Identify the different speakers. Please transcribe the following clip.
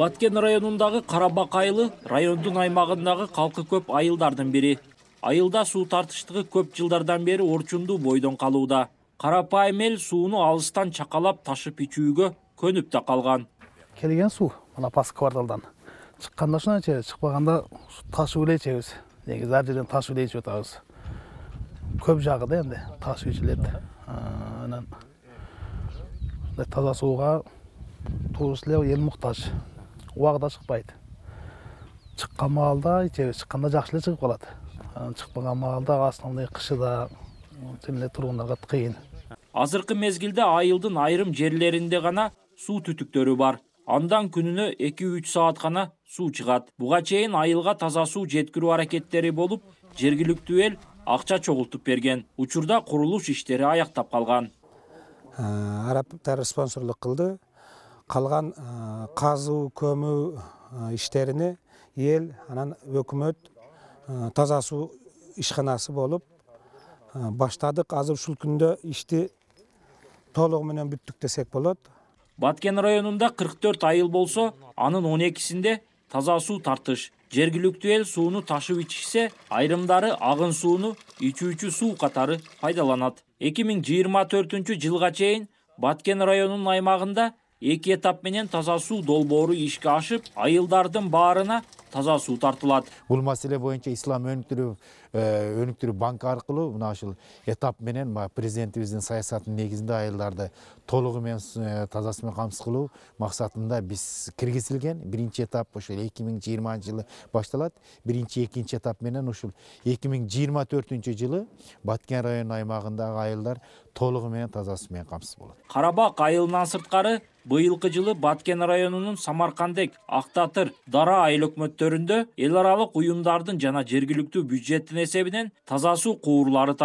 Speaker 1: баткен районундағы қарабақ айылы райондың аймағындағы қалқы көп айылдардың бірі айылда су тартыштығы көп жылдардан бері орчундуу бойдон қалуыда. карапайым эл суыны алыстан чақалап ташып ичүүгө көнүп қалған.
Speaker 2: келген су, мына пас кварталдан чыкканда шынан ичебиз чыкпаганда ташы эле ичебиз негизи ар жерден ташып эле көп жагы да эми ташып анан таза суға көрушілер ел мұқтаж уағда шықпайды шыққан малда әйтеуір шыққанда жақсылар шығып қалады шықпаған малда основной қышыда және тұрғындарға қиын
Speaker 1: азыркы мезгилде айылдын айрым жерлеринде гана суу түтүктөрү бар андан күнүнө эки үч саат гана суу чыгат буга чейин айылга таза суу жеткирүү аракеттери болуп жергиликтүү эл акча чогултуп берген учурда курулуш иштери аяктап калган
Speaker 3: арабтар спонсорлук кылды қалған қазу көмүү іштеріні ел, анан өкмөт таза суу болып, баштадық баштадык азыр ушул күндө ишти толугу менен бүттүк десек болот
Speaker 1: баткен районунда 44 айыл болсо анын 12 экисинде таза суу тартыш жергиликтүү эл сууну ташып ичишсе айрымдары ағын сууну ичүүчү суу катары пайдаланат эки миң жыйырма төртүнчү жылга баткен районунун аймағында эки этап менен таза суу долбоору ишке ашып айылдардын баарына таза суу тартылат бул маселе
Speaker 4: боюнча ислам өнүктүрүү э, өнүктүрүү банкы аркылуу мына ушул этап менен баягы президентибиздин саясатынын негизинде айылдарды толугу менен э, тазасы менен камсыз кылуу максатында биз киргизилген биринчи этап ошол эки миң жылы башталат биринчи экинчи этап менен ушул 2024 миң жылы баткен район аймагындагы айылдар толығымен тазасымен қамсыз болады
Speaker 1: қарабақ айылынан сыртқары бұйылқы жылы баткен районының Самарқандек, Ақтатыр, дара айыл өкмөттөрүндө эл ұйымдардың жана жергілікті бюджеттің есебінен таза суу куурлары